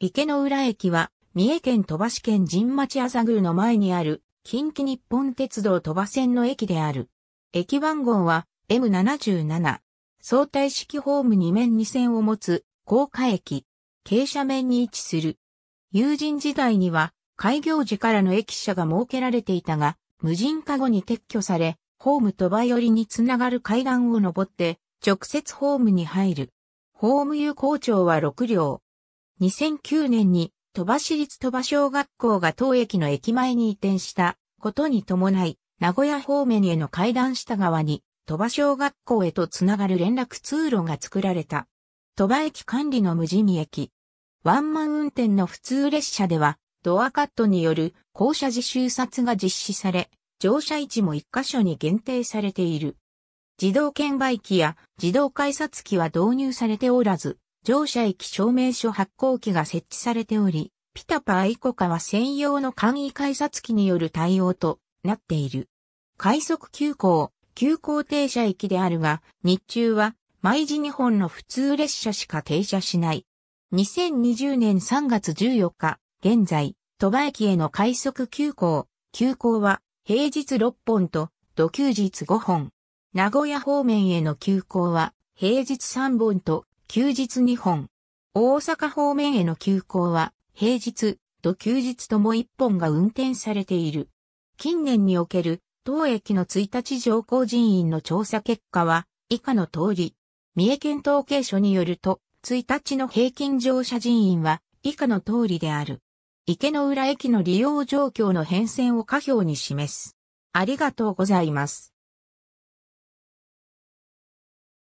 池の浦駅は、三重県鳥羽市県神町朝宮の前にある、近畿日本鉄道鳥羽線の駅である。駅番号は M77。相対式ホーム2面2線を持つ、高架駅。傾斜面に位置する。友人時代には、開業時からの駅舎が設けられていたが、無人化後に撤去され、ホーム鳥羽寄りにつながる階段を登って、直接ホームに入る。ホーム有効長は6両。2009年に鳥羽市立鳥羽小学校が当駅の駅前に移転したことに伴い、名古屋方面への階段下側に鳥羽小学校へとつながる連絡通路が作られた。鳥羽駅管理の無地味駅。ワンマン運転の普通列車では、ドアカットによる降車自習殺が実施され、乗車位置も一箇所に限定されている。自動券売機や自動改札機は導入されておらず、乗車駅証明書発行機が設置されており、ピタパーイコカは専用の簡易改札機による対応となっている。快速急行、急行停車駅であるが、日中は毎時2本の普通列車しか停車しない。2020年3月14日、現在、鳥羽駅への快速急行、急行は平日6本と土休日5本。名古屋方面への急行は平日3本と休日2本。大阪方面への急行は、平日、と休日とも1本が運転されている。近年における、当駅の1日乗降人員の調査結果は、以下の通り。三重県統計所によると、1日の平均乗車人員は、以下の通りである。池の浦駅の利用状況の変遷を下表に示す。ありがとうございます。